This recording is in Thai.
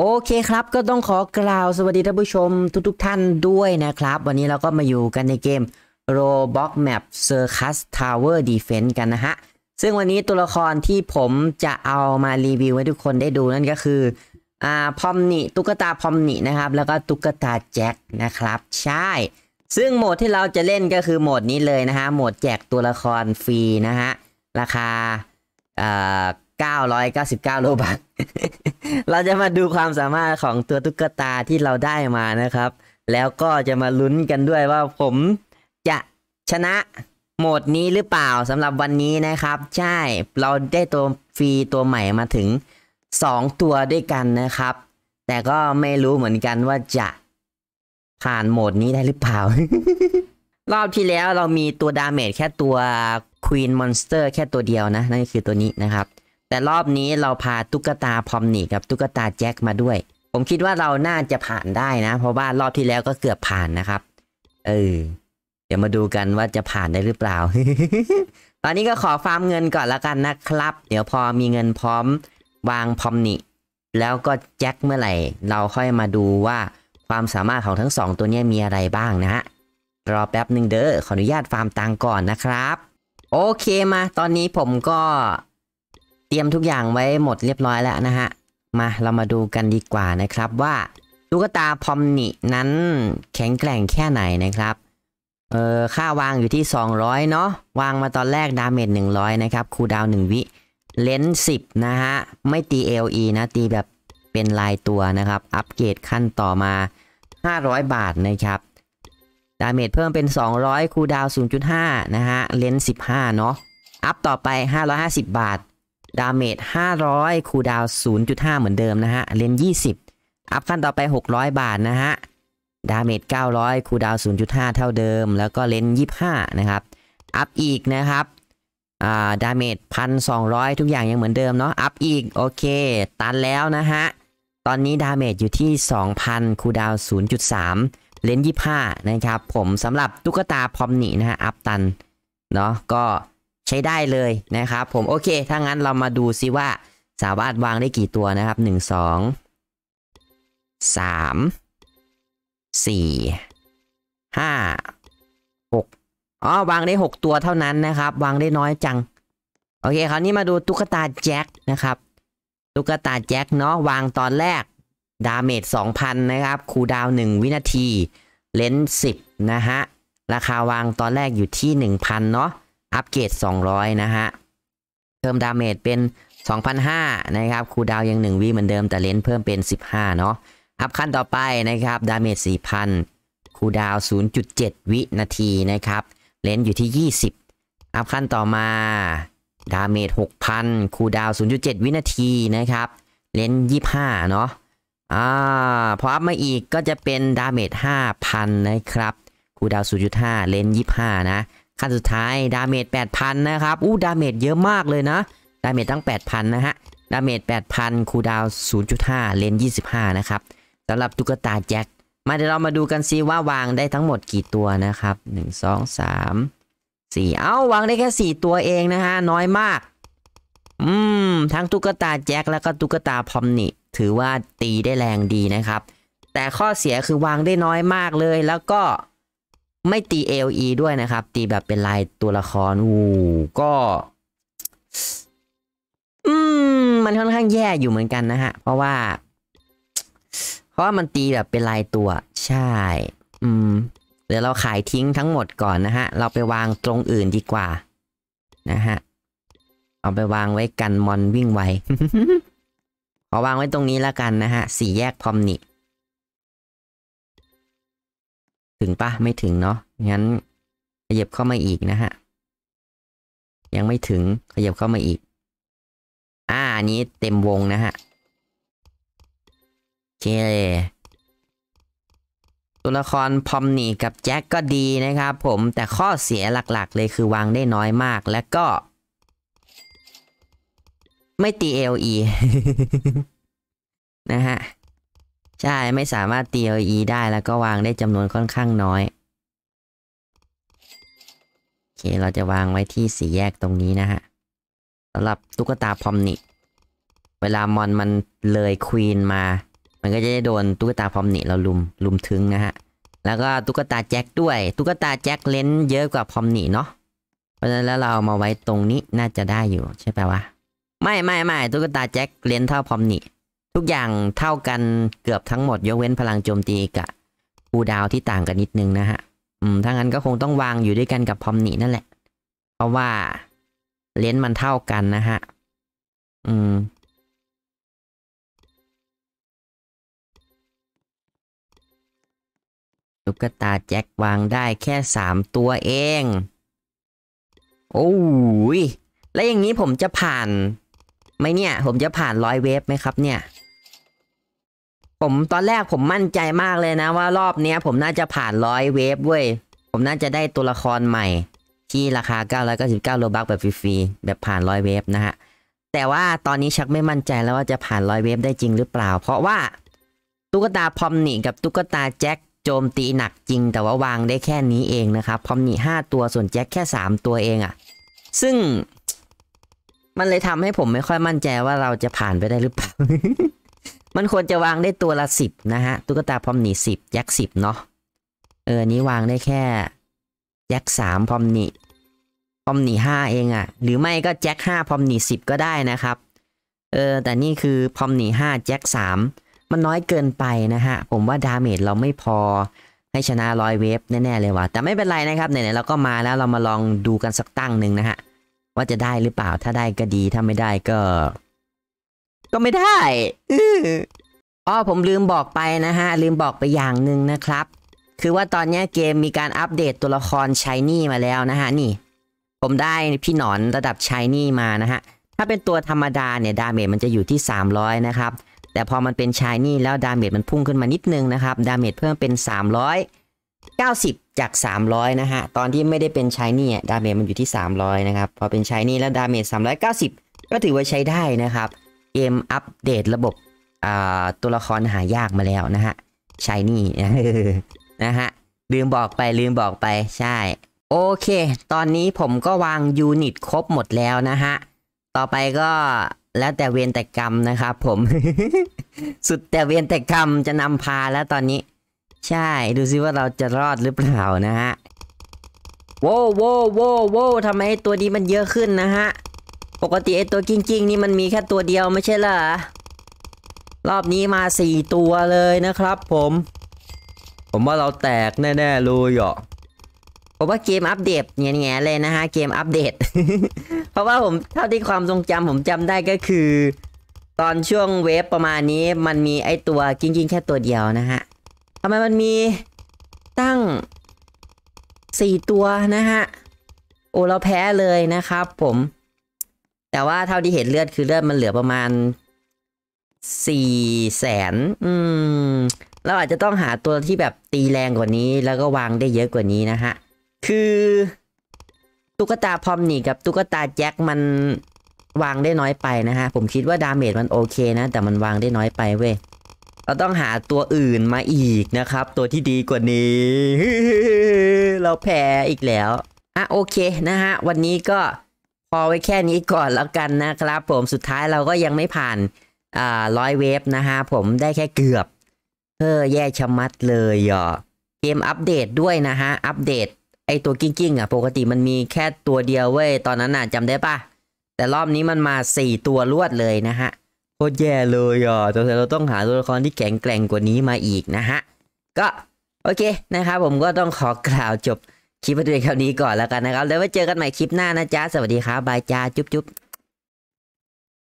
โอเคครับก็ต้องขอกล่าวสวัสดีท่านผู้ชมทุกทกท่านด้วยนะครับ วันนี้เราก็มาอยู่กันในเกม Roblox Map Circus Tower Defense กันนะฮะ ซึ่งวันนี้ตัวละครที่ผมจะเอามารีวิวให้ทุกคนได้ดูนั่นก็คืออ่าพอมนิตุ๊กตาพอมนินะครับแล้วก็ตุ๊กตาแจ็คนะครับ ใช่ ซึ่งโหมดที่เราจะเล่นก็คือโหมดนี้เลยนะฮะ โหมดแจกตัวละครฟรีนะฮะ ราคาเอ่อ999โลบัคเราจะมาดูความสามารถของตัวตุ๊กตาที่เราได้มานะครับ แล้วก็จะมาลุ้นกันด้วยว่าผมจะชนะโหมดนี้หรือเปล่าสำหรับวันนี้นะครับ ใช่ เราได้ตัวฟรีตัวใหม่มาถึง2ตัวด้วยกันนะครับ แต่ก็ไม่รู้เหมือนกันว่าจะผ่านโหมดนี้ได้หรือเปล่า รอบที่แล้วเรามีตัวดาเมจแค่ตัวควีนมอนสเตอร์แค่ตัวเดียวนะนั่นคือตัวนี้นะครับแต่รอบนี้เราพาตุ๊กตาพอมนี่กับ ตุ๊กตาแจ็คมาด้วยผมคิดว่าเราน่าจะผ่านได้นะ เพราะว่ารอบที่แล้วก็เกือบผ่านนะครับ เออ เดี๋ยวมาดูกันว่าจะผ่านได้หรือเปล่าตอนนี้ก็ขอฟาร์มเงินก่อนละกันนะครับ เดี๋ยวพอมีเงินพร้อม วางพอมนี่แล้วก็แจ็คเมื่อไหร่ เราค่อยมาดูว่าความสามารถของทั้งสองตัวนี้มีอะไรบ้างนะฮะรอแป๊บหนึ่งเด้อขออนุญาตฟาร์มตังก่อนนะครับ โอเคมา ตอนนี้ผมก็เตรียมทุกอย่างไว้หมดเรียบร้อยแล้วนะฮะ มาเรามาดูกันดีกว่านะครับว่าตุ๊กตาพอมนินั้นแข็งแกร่งแค่ไหนนะครับ เออค่าวางอยู่ที่ 200 เนาะวางมาตอนแรกดาเมจ100 นะครับคูดาว1วิเลนส์10 นะฮะ ไม่ตี LE นะ ตีแบบ เป็นลายตัวนะครับ อัปเกรดขั้นต่อมา 500 บาทนะครับ ดาเมจเพิ่มเป็น 200 คูดาว0.5นะฮะเลนส์15เนาะอัพต่อไป 550 บาทดาเมจ500 คูดาว0.5 เหมือนเดิมนะฮะ เลน20 อัพขั้นต่อไป 600 บาทนะฮะ ดาเมจ900 คูดาว0.5 เท่าเดิม แล้วก็เลน25นะครับ อัพอีกนะครับอ่าดาเมจ1,200 ทุกอย่างยังเหมือนเดิมเนาะ อัพอีกโอเค ตันแล้วนะฮะ ตอนนี้ดาเมจอยู่ที่ 2,000 คูดาว0.3 เลน25นะครับ ผมสำหรับตุ๊กตาพรอมนี่นะฮะ อัพตัน เนาะ ก็ใช้ได้เลยนะครับผมโอเคถ้างั้นเรามาดูซิว่าสามารถวางได้กี่ตัวนะครับ1 2 3 4 5 6อ๋อวางได้ 6 ตัวเท่านั้นนะครับ วางได้น้อยจังโอเคคราวนี้มาดูตุ๊กตาแจ็คนะครับตุ๊กตาแจ็คเนาะวางตอนแรกดาเมจ2,000นะครับ คูดาว1วินาที เลนส์10นะฮะราคาวางตอนแรกอยู่ที่1,000เนาะอัปเกรด200นะฮะเพิ่มดาเมจเป็น2,500นะครับ คูดาวยัง1วิเหมือนเดิม แต่เลนเพิ่มเป็น15เนาะ อัพขั้นต่อไปนะครับ ดาเมจ4,000 คูดาว0.7 วินาทีนะครับ เลนอยู่ที่ 20 อัพขั้นต่อมา ดาเมจ6,000 คูดาว0.7 วินาทีนะครับ เลน25เนาะ อ่าพออัพมาอีกก็จะเป็นดาเมจ5,000 นะครับ คูดาว0.5 เลน25 นะขั้นสุดท้ายดาเมจ 8,000 นะครับ อู้ ดาเมจเยอะมากเลยนะ ดาเมจตั้ง 8,000 นะฮะ ดาเมจ 8,000 คูดาว 0.5 เลน 25 นะครับ สำหรับตุ๊กตาแจ็ค มาเดี๋ยวเรามาดูกันซิว่าวางได้ทั้งหมดกี่ตัวนะครับ 1 2 3 4 เอ้าวางได้แค่ 4 ตัวเองนะฮะ น้อยมาก อืม ทั้งตุ๊กตาแจ็คแล้วก็ตุ๊กตาพอมนี่ถือว่าตีได้แรงดีนะครับ แต่ข้อเสียคือวางได้น้อยมากเลยแล้วก็ไม่ตีอล e ด้วยนะครับตีแบบเป็นลายตัวละครอูก็ อืม มันค่อนข้างแย่อยู่เหมือนกันนะฮะ เพราะว่า เพราะว่ามันตีแบบเป็นลายตัว ใช่ อืม เดี๋ยวเราขายทิ้งทั้งหมดก่อนนะฮะเราไปวางตรงอื่นดีกว่า นะฮะเอาไปวางไว้กันมอนวิ่งไวขอวางไว้ตรงนี้แล้วกันนะฮะสี่แยกพอมนิถึงปะไม่ถึงเนาะงั้น ขยับเข้ามาอีกนะฮะ ยังไม่ถึง ขยับเข้ามาอีก อ่า อันนี้เต็มวงนะฮะโอเคตัวละครพอมนี่กับแจ็คก็ดีนะครับผมแต่ข้อเสียหลัก ๆ เลยคือวางได้น้อยมาก และก็ ไม่ตีเอลีนะฮะใช่ไม่สามารถตี LE ได้แล้วก็วางได้จำนวนค่อนข้างน้อยโอเคเราจะวางไว้ที่สีแยกตรงนี้นะฮะสำหรับตุ๊กตาพอมนิเวลามอนมันเลยควีนมามันก็จะได้โดนตุ๊กตาพอมนิเราลุมลุมถึงนะฮะแล้วก็ตุ๊กตาแจ็คด้วยตุ๊กตาแจ็คเลนเยอะกว่าพอมนิเนาะเพราะฉะนั้นแล้วเราเอามาไว้ตรงนี้น่าจะได้อยู่ ใช่ไหมวะ ไม่ไม่ไม่ตุ๊กตาแจ็คเลนเท่าพอมนิทุกอย่างเท่ากันเกือบทั้งหมด ยกเว้นพลังโจมตีกับคูดาวที่ต่างกันนิดนึงนะฮะ อืม ถ้างั้นก็คงต้องวางอยู่ด้วยกันกับพอมนีนั่นแหละ เพราะว่าเลนส์มันเท่ากันนะฮะ อืมตุ๊กตาแจ็ควางได้แค่สามตัวเอง โอ้ย แล้วอย่างนี้ผมจะผ่านไหมเนี่ย ผมจะผ่านร้อยเวฟไหมครับเนี่ยผมตอนแรกผมมั่นใจมากเลยนะว่ารอบนี้ผมน่าจะผ่านร้อยเวฟเว้ยผมน่าจะได้ตัวละครใหม่ ที่ราคา999โลบักแบบฟรีๆแบบผ่านร้อยเวฟนะฮะแต่ว่าตอนนี้ชักไม่มั่นใจแล้วว่าจะผ่านร้อยเวฟได้จริงหรือเปล่าเพราะว่า ตุ๊กตาพอมนี่กับตุ๊กตาแจ็ค โจมตีหนักจริง แต่ว่าวางได้แค่นี้เองนะครับพอมนี่5ตัวส่วนแจ็คแค่3 ตัวเองอะ่ะซึ่ง มันเลยทำให้ผมไม่ค่อยมั่นใจว่าเราจะผ่านไปได้หรือเปล่ามันควรจะวางได้ตัวละสิบนะฮะตุ๊กตาพอมหนีสิบยักษ์สิบเนาะเออนี้วางได้แค่ยักษ์สามพอมหนีพอมหนีห้าเองอะ่ะหรือไม่ก็แจ็คห้าพอมหนีสิบก็ได้นะครับ เออแต่นี่คือพอมหนีห้าแจ็คสามมันน้อยเกินไปนะฮะผมว่าดาเมจเราไม่พอให้ชนะร้อยเวฟแน่ๆเลยว่ะแต่ไม่เป็นไรนะครับไหนๆเราก็มาแล้วเรามาลองดูกันสักตั้งหนึ่งนะฮะว่าจะได้หรือเปล่าถ้าได้ก็ดีถ้าไม่ได้ก็ก็ไม่ได้อ๋อผมลืมบอกไปนะฮะลืมบอกไปอย่างหนึ่งนะครับ คือว่าตอนนี้เกมมีการอัปเดตตัวละครชายนี่มาแล้วนะฮะนี่ ผมได้พี่หนอนระดับชายนี่มานะฮะถ้าเป็นตัวธรรมดาเนี่ยดาเมจมันจะอยู่ที่300นะครับแต่พอมันเป็นชายนี่แล้วดาเมจมันพุ่งขึ้นมานิดนึงนะครับดาเมจเพิ่มเป็น390 จาก 300นะฮะตอนที่ไม่ได้เป็นชายนี่ดาเมจมันอยู่ที่ 300 นะครับพอเป็นชายนี่แล้วดาเมจ390 ก็ถือว่าใช้ได้นะครับเกมอัปเดตระบบตัวละครหายากมาแล้วนะฮะชายนี่นะฮะลืมบอกไปลืมบอกไปใช่โอเค ตอนนี้ผมก็วางยูนิตครบหมดแล้วนะฮะต่อไปก็แล้วแต่เวรแต่กรรมนะครับผม สุดแต่เวรแต่กรรมจะนำพาแล้วตอนนี้ ใช่ ดูซิว่าเราจะรอดหรือเปล่านะฮะ โว้โว้โว้โว้ทำไมตัวนี้มันเยอะขึ้นนะฮะปกติไอตัวกิ้งกิ้งนี่มันมีแค่ตัวเดียวไม่ใช่เหรอ รอบนี้มาสี่ตัวเลยนะครับ ผม ผมว่าเราแตกแน่ๆเลยเหรอผมว่าเกมอัปเดตเงี้ยๆเลยนะฮะ เกมอัปเดต เพราะว่าผมเท่าที่ความทรงจำผมจำได้ก็คือ ตอนช่วงเวฟประมาณนี้มันมีไอตัวกิ้งกิ้งแค่ตัวเดียวนะฮะทำไมมันมีตั้งสี่ตัวนะฮะ โอ้เราแพ้เลยนะครับผมแต่ว่าเท่าที่เห็นเลือดคือเลือดมันเหลือประมาณสี่แสน อืม เราอาจจะต้องหาตัวที่แบบตีแรงกว่านี้ แล้วก็วางได้เยอะกว่านี้นะฮะ คือ ตุ๊กตาพอมนี่กับตุ๊กตาแจ็คมันวางได้น้อยไปนะฮะ ผมคิดว่าดาเมจมันโอเคนะ แต่มันวางได้น้อยไปเว้ย เราต้องหาตัวอื่นมาอีกนะครับ ตัวที่ดีกว่านี้ เราแพ้อีกแล้ว อ่ะโอเคนะฮะ วันนี้ก็พอไว้แค่นี้ก่อนแล้วกันนะครับผมสุดท้ายเราก็ยังไม่ผ่านอ่าร้อยเวฟนะฮะผมได้แค่เกือบเ้อแย่ชะมัดเลยอ่ะเกมอัปเดตด้วยนะฮะอัปเดตไอตัวกิ้งๆอ่ะปกติมันมีแค่ตัวเดียวเว้ยตอนนั้นน่ะจำได้ปะแต่รอบนี้มันมา 4 ตัวรวดเลยนะฮะโคตรแย่เลยอ่ะแต่เราต้องหาตัวละครที่แข็งแกร่งกว่านี้มาอีกนะฮะก็โอเคนะครับผมก็ต้องขอกล่าวจบคลิปมาดูเค่นี้ก่อนแล้วกันนะครับแล้วไว้เจอกันใหม่คลิปหน้านะจ๊ะสวัสดีครับ บายจ้า จุ๊บจุ๊บ